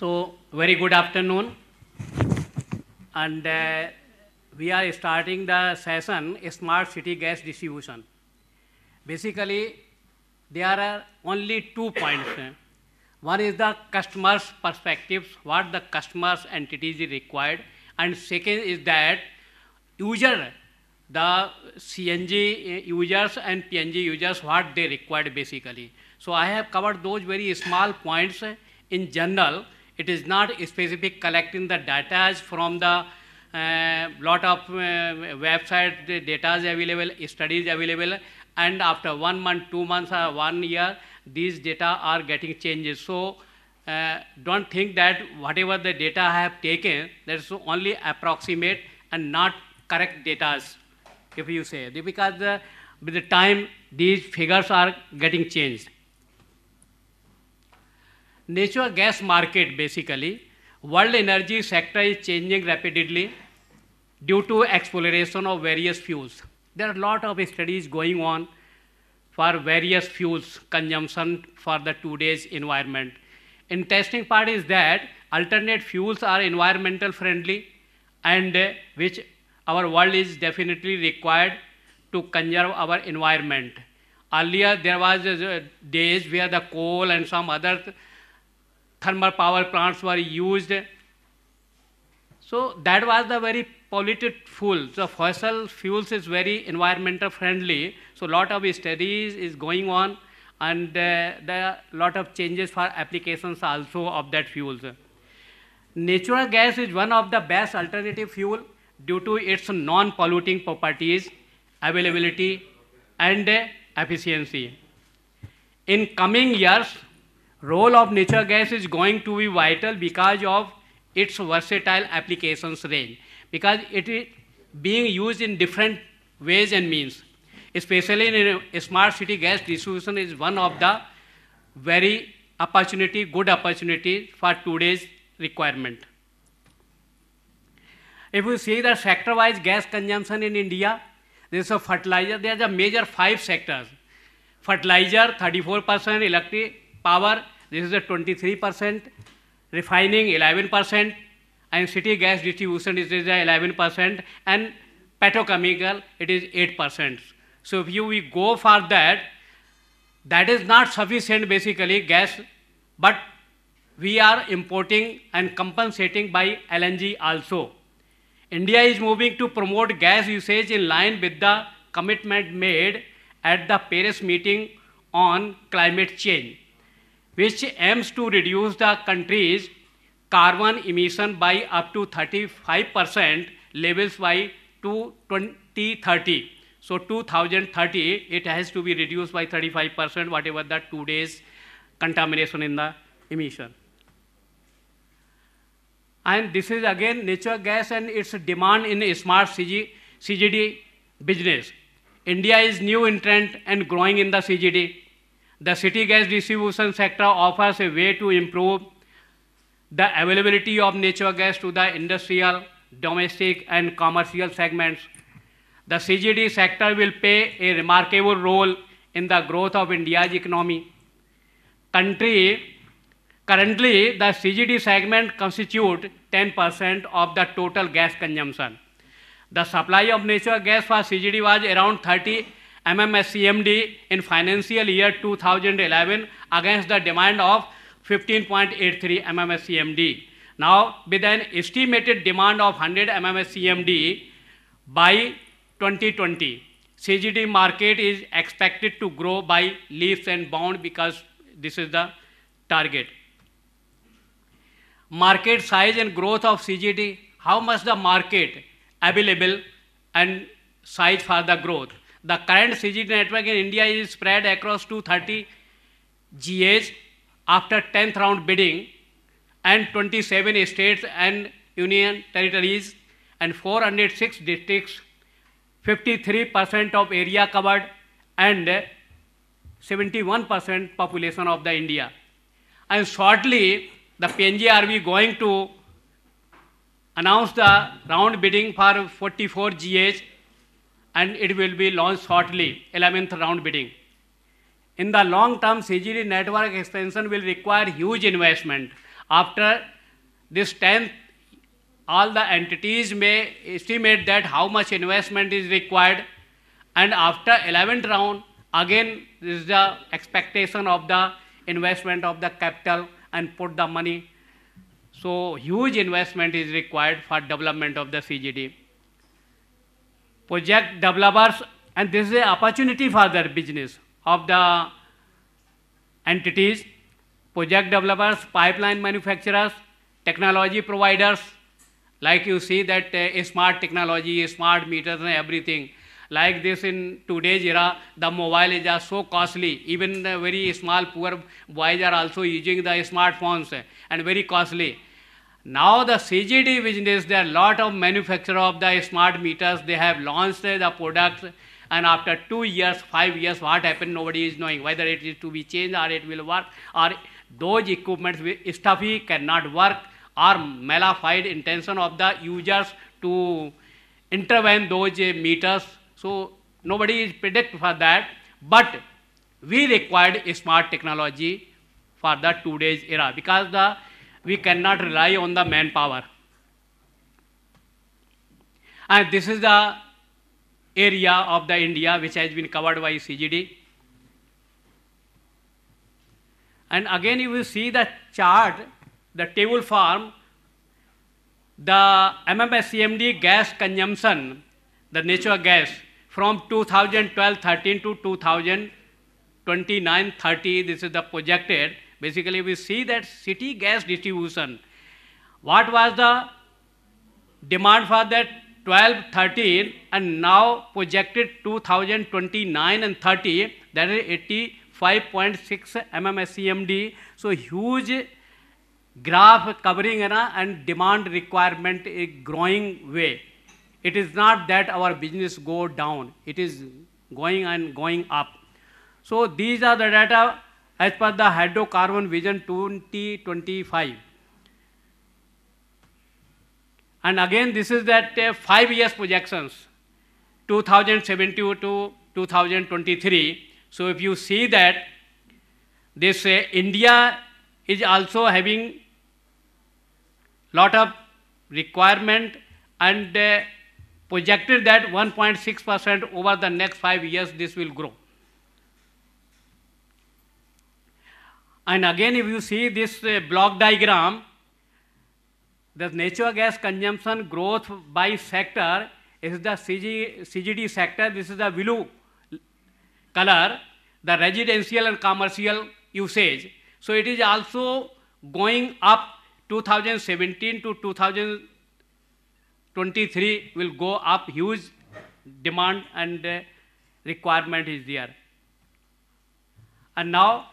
So, very good afternoon. And uh, we are starting the session Smart City Gas Distribution. Basically, there are only two points. One is the customer's perspectives, what the customer's entities is required. And second is that user, the CNG users and PNG users, what they required basically. So I have covered those very small points in general it is not specific collecting the data from the uh, lot of uh, website data is available, studies available, and after one month, two months, or one year, these data are getting changes. So uh, don't think that whatever the data I have taken, that's only approximate and not correct data, if you say, because uh, with the time, these figures are getting changed natural gas market basically, world energy sector is changing rapidly due to exploration of various fuels. There are a lot of studies going on for various fuels consumption for the today's environment. Interesting part is that alternate fuels are environmental friendly and uh, which our world is definitely required to conserve our environment. Earlier there was uh, days where the coal and some other thermal power plants were used. So that was the very polluted fuel. So fossil fuels is very environmental friendly. So lot of studies is going on and uh, a lot of changes for applications also of that fuels. Natural gas is one of the best alternative fuel due to its non-polluting properties, availability and efficiency. In coming years, Role of natural gas is going to be vital because of its versatile applications range, because it is being used in different ways and means. Especially in a smart city, gas distribution is one of the very opportunity, good opportunity for today's requirement. If you see the sector-wise gas consumption in India, there is a fertilizer, there are the major five sectors. Fertilizer 34%, electric power this is the 23%, refining 11%, and city gas distribution is the 11%, and petrochemical it is 8%. So if you we go for that, that is not sufficient basically gas, but we are importing and compensating by LNG also. India is moving to promote gas usage in line with the commitment made at the Paris meeting on climate change which aims to reduce the country's carbon emission by up to 35% levels by 2030. So 2030, it has to be reduced by 35%, whatever the two days contamination in the emission. And this is again natural gas and its demand in smart CG, CGD business. India is new entrant and growing in the CGD the city gas distribution sector offers a way to improve the availability of natural gas to the industrial, domestic, and commercial segments. The CGD sector will play a remarkable role in the growth of India's economy. Country, currently, the CGD segment constitutes 10% of the total gas consumption. The supply of natural gas for CGD was around 30 MMSCMD in financial year 2011 against the demand of 15.83 MMSCMD. Now, with an estimated demand of 100 MMSCMD by 2020, CGD market is expected to grow by leaps and bounds because this is the target. Market size and growth of CGD, how much the market available and size for the growth. The current 6G network in India is spread across 230 GAs after 10th round bidding and 27 states and union territories and 406 districts, 53% of area covered and 71% population of the India. And shortly, the PNGRB going to announce the round bidding for 44 GH and it will be launched shortly, 11th round bidding. In the long term, CGD network extension will require huge investment. After this 10th, all the entities may estimate that how much investment is required. And after 11th round, again, this is the expectation of the investment of the capital and put the money. So huge investment is required for development of the CGD project developers, and this is an opportunity for their business of the entities, project developers, pipeline manufacturers, technology providers, like you see that uh, smart technology, smart meters and everything. Like this in today's era, the mobile is just so costly. Even the very small poor boys are also using the smartphones uh, and very costly. Now the CGD business, there are a lot of manufacturer of the smart meters, they have launched the products and after two years, five years, what happened, nobody is knowing whether it is to be changed or it will work or those equipments stuffy cannot work or malified intention of the users to intervene those meters. So nobody is predict for that, but we required smart technology for the today's era because the we cannot rely on the manpower. And this is the area of the India which has been covered by CGD. And again you will see the chart, the table form, the MMSCMD gas consumption, the natural gas from 2012-13 to 2029-30, this is the projected Basically, we see that city gas distribution. What was the demand for that 12, 13, and now projected 2029 and 30, that is 85.6 MMSCMD. So huge graph covering and demand requirement is growing way. It is not that our business go down. It is going and going up. So these are the data as per the hydrocarbon vision 2025. And again, this is that uh, five years projections, 2072 to 2023. So if you see that this uh, India is also having lot of requirement and uh, projected that 1.6% over the next five years this will grow. And again, if you see this uh, block diagram, the natural gas consumption growth by sector is the CG, CGD sector. This is the blue color, the residential and commercial usage. So it is also going up 2017 to 2023 will go up huge demand and uh, requirement is there. And now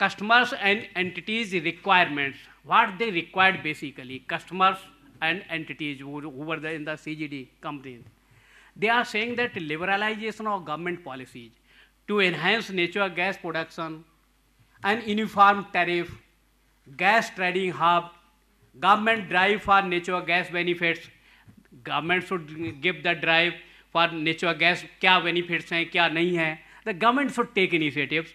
customers and entities requirements, what they required basically, customers and entities who, who were there in the CGD companies. They are saying that liberalization of government policies to enhance natural gas production, and uniform tariff, gas trading hub, government drive for natural gas benefits, government should give the drive for natural gas, क्या benefits हैं, क्या नहीं है. The government should take initiatives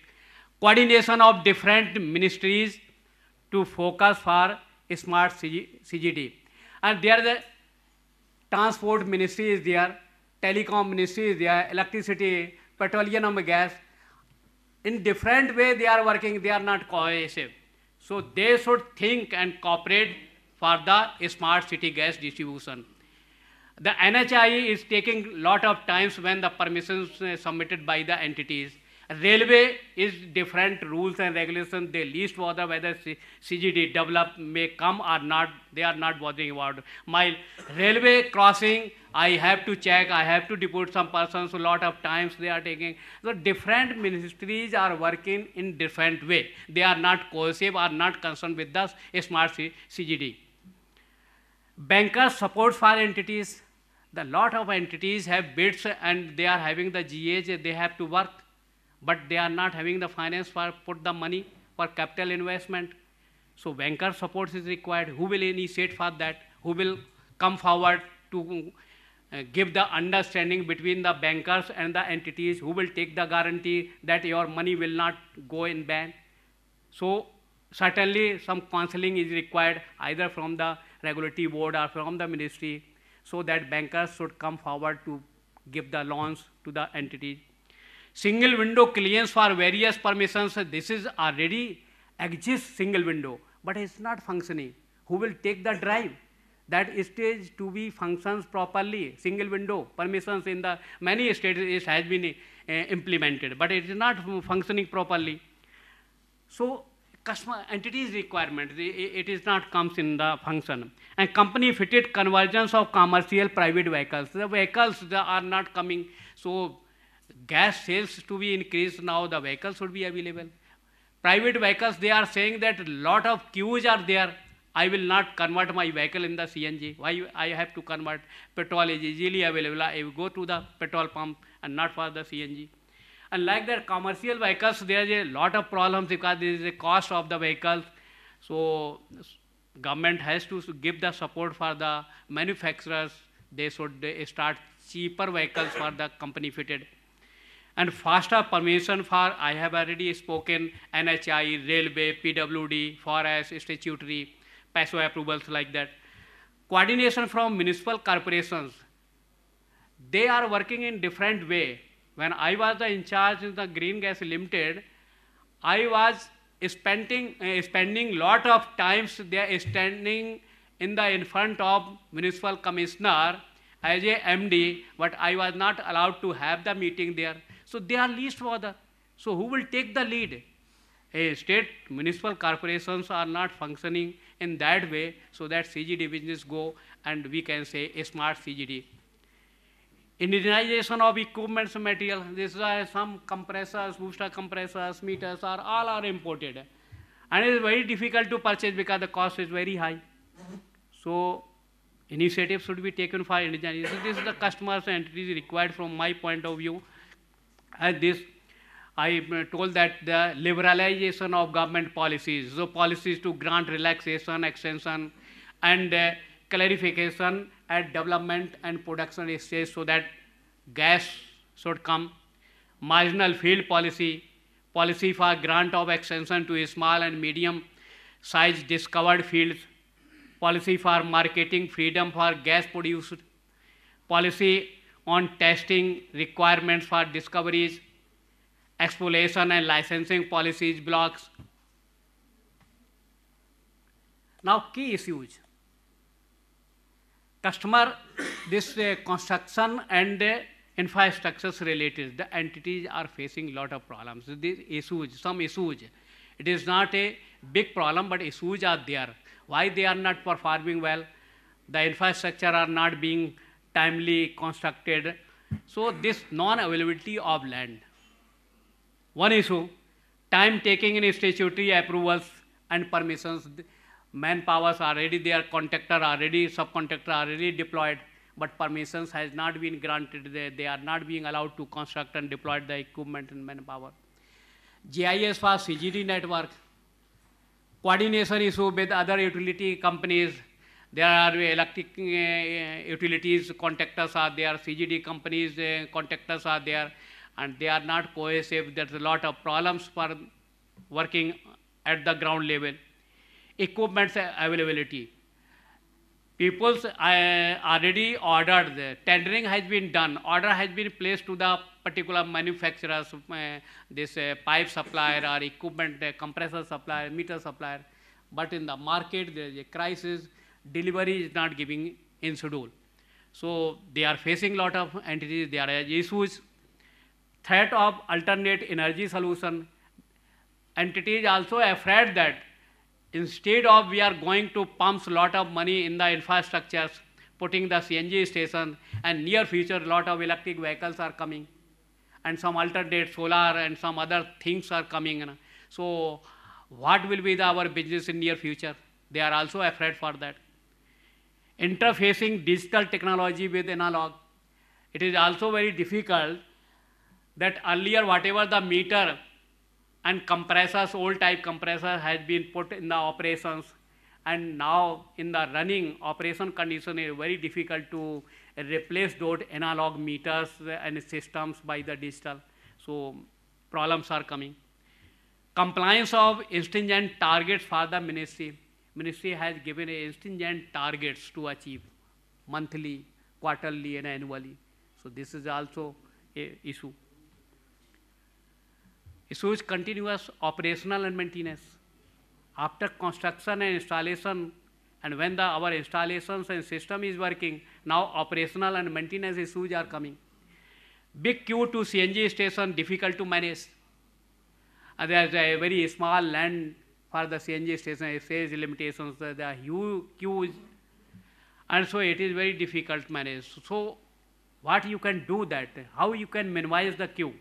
coordination of different ministries to focus for smart CG, CGD. And there the transport ministry is there, telecom ministry is there, electricity, petroleum and gas. In different way they are working, they are not cohesive. So they should think and cooperate for the smart city gas distribution. The NHIE is taking lot of times when the permissions uh, submitted by the entities. Railway is different rules and regulations. They least bother whether CGD develop may come or not. They are not bothering about. My railway crossing, I have to check. I have to deport some persons. A lot of times they are taking. So different ministries are working in different way. They are not cohesive or not concerned with the smart CGD. Bankers support for entities. The lot of entities have bids and they are having the GH. They have to work but they are not having the finance for put the money for capital investment. So banker support is required. Who will initiate for that? Who will come forward to uh, give the understanding between the bankers and the entities? Who will take the guarantee that your money will not go in ban? So certainly some counseling is required either from the regulatory board or from the ministry so that bankers should come forward to give the loans to the entities. Single window clients for various permissions, this is already exists single window, but it's not functioning. Who will take the drive? That stage to be functions properly, single window permissions in the many states it has been uh, implemented, but it is not functioning properly. So customer entities requirement, it is not comes in the function. And company fitted convergence of commercial private vehicles. The vehicles are not coming. So gas sales to be increased now, the vehicles would be available. Private vehicles, they are saying that lot of queues are there. I will not convert my vehicle in the CNG. Why I have to convert? Petrol is easily available. I will go to the petrol pump and not for the CNG. And like that, commercial vehicles, there is a lot of problems because there is a cost of the vehicles. So government has to give the support for the manufacturers. They should start cheaper vehicles for the company fitted and faster permission for I have already spoken NHI, railway, PWD, forest, statutory, peso approvals like that. Coordination from municipal corporations. They are working in different way. When I was the in charge in the Green Gas Limited, I was spending uh, spending lot of times there standing in the in front of municipal commissioner as a MD, but I was not allowed to have the meeting there. So they are least bothered. So who will take the lead? state municipal corporations are not functioning in that way so that CGD business go and we can say a smart CGD. Indigenization of equipments and material. These are some compressors, booster compressors, meters are all are imported. And it is very difficult to purchase because the cost is very high. So initiative should be taken for indigenization. This is the customers and entities required from my point of view. At this, I uh, told that the liberalization of government policies, so policies to grant relaxation, extension, and uh, clarification at development and production stage so that gas should come. Marginal field policy, policy for grant of extension to small and medium sized discovered fields, policy for marketing freedom for gas produced, policy on testing requirements for discoveries, exploration and licensing policies blocks. Now key issues. Customer, this uh, construction and uh, infrastructures related, the entities are facing lot of problems. These issues, some issues. It is not a big problem, but issues are there. Why they are not performing well? The infrastructure are not being timely constructed. So this non-availability of land. One issue, time taking in statutory approvals and permissions, manpowers are already there, contractor already, subcontractor already deployed, but permissions has not been granted. They, they are not being allowed to construct and deploy the equipment and manpower. GIS for CGD network, coordination issue with other utility companies, there are uh, electric uh, uh, utilities contractors are there, CGD companies contractors are there, and they are not cohesive. There's a lot of problems for working at the ground level. Equipment's availability. People's uh, already ordered, the tendering has been done, order has been placed to the particular manufacturers, uh, this uh, pipe supplier or equipment compressor supplier, meter supplier. But in the market, there is a crisis delivery is not giving in schedule. So they are facing lot of entities, there are issues, threat of alternate energy solution. Entities also afraid that instead of we are going to pump lot of money in the infrastructures, putting the CNG station, and near future lot of electric vehicles are coming, and some alternate solar and some other things are coming. So what will be the, our business in near future? They are also afraid for that interfacing digital technology with analog. It is also very difficult that earlier whatever the meter and compressors, old type compressor has been put in the operations and now in the running operation condition it is very difficult to replace those analog meters and systems by the digital. So problems are coming. Compliance of stringent targets for the ministry ministry has given stringent targets to achieve monthly, quarterly and annually. So this is also a issue. Issue is continuous operational and maintenance. After construction and installation and when the, our installations and system is working, now operational and maintenance issues are coming. Big queue to CNG station difficult to manage. And there is a very small land for the CNG station, it says limitations, the, the queues, and so it is very difficult manage. So what you can do that, how you can minimize the queue.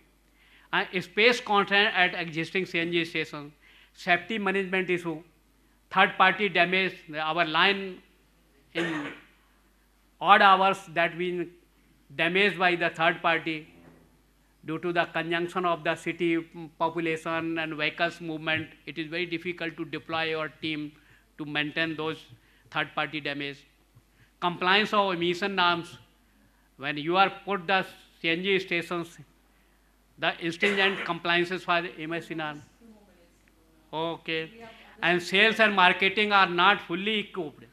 And space constraint at existing CNG station, safety management issue, third party damage, our line in odd hours that been damaged by the third party, due to the conjunction of the city mm, population and vehicles movement, it is very difficult to deploy our team to maintain those third-party damage. Compliance of emission norms, when you are put the CNG stations, the instant compliances for the emission norm. Okay. And sales and marketing are not fully equipped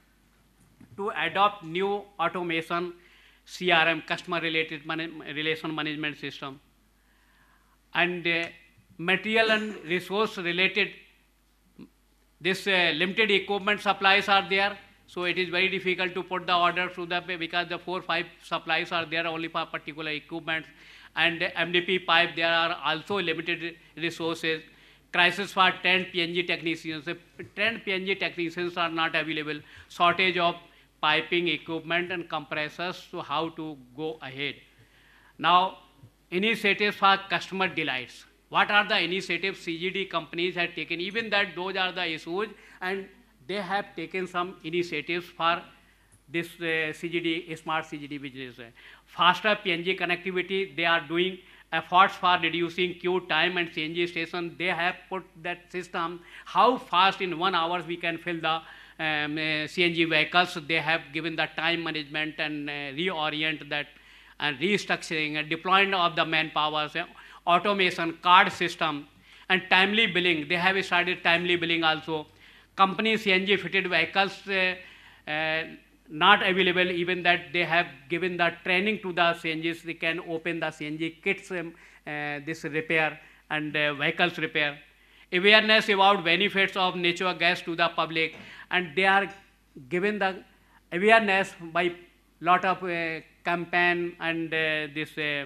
to adopt new automation CRM, customer related man relation management system and uh, material and resource related this uh, limited equipment supplies are there so it is very difficult to put the order through the because the four five supplies are there only for particular equipment and MDP pipe there are also limited resources. Crisis for 10 PNG technicians. 10 PNG technicians are not available. Shortage of piping equipment and compressors. So how to go ahead? Now Initiatives for customer delights. What are the initiatives CGD companies have taken? Even that those are the issues and they have taken some initiatives for this uh, CGD, smart CGD business. Faster PNG connectivity, they are doing efforts for reducing queue time and CNG station. They have put that system, how fast in one hour we can fill the um, uh, CNG vehicles. They have given the time management and uh, reorient that and restructuring and deployment of the manpower, automation, card system, and timely billing. They have started timely billing also. Company CNG fitted vehicles uh, uh, not available, even that they have given the training to the CNGs. They can open the CNG kits, um, uh, this repair and uh, vehicles repair. Awareness about benefits of natural gas to the public, and they are given the awareness by lot of uh, campaign and uh, this uh,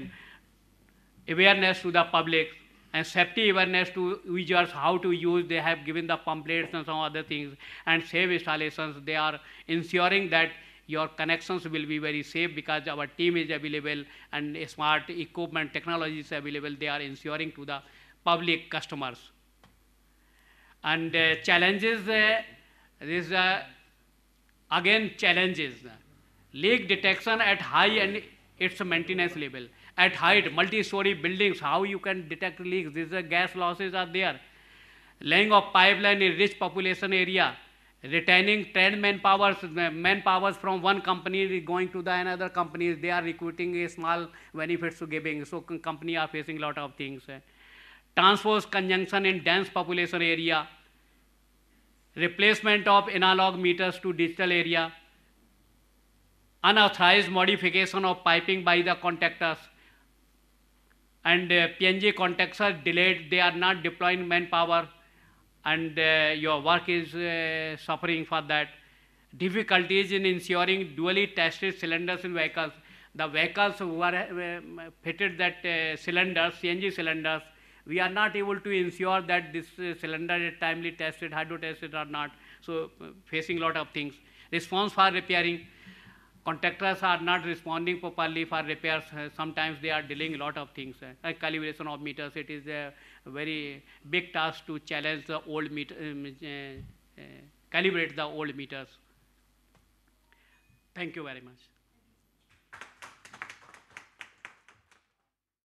awareness to the public and safety awareness to users how to use. They have given the pamphlets and some other things and safe installations. They are ensuring that your connections will be very safe because our team is available and smart equipment technology is available. They are ensuring to the public customers. And uh, challenges, uh, this uh, again challenges leak detection at high and its maintenance level. At height, multi-story buildings, how you can detect leaks, these are gas losses are there. Laying of pipeline in rich population area, retaining trained manpowers, powers from one company going to the another company, they are recruiting a small benefits to giving, so company are facing lot of things. Transforce conjunction in dense population area, replacement of analog meters to digital area, unauthorized modification of piping by the contractors and uh, PNG contracts are delayed, they are not deploying manpower and uh, your work is uh, suffering for that. Difficulties in ensuring dually tested cylinders in vehicles. The vehicles who are uh, fitted that uh, cylinders, CNG cylinders, we are not able to ensure that this uh, cylinder is timely tested, hydro tested or not. So facing lot of things. Response for repairing contractors are not responding properly for repairs. Uh, sometimes they are delaying a lot of things, like uh, calibration of meters. It is a very big task to challenge the old meter, um, uh, uh, calibrate the old meters. Thank you very much.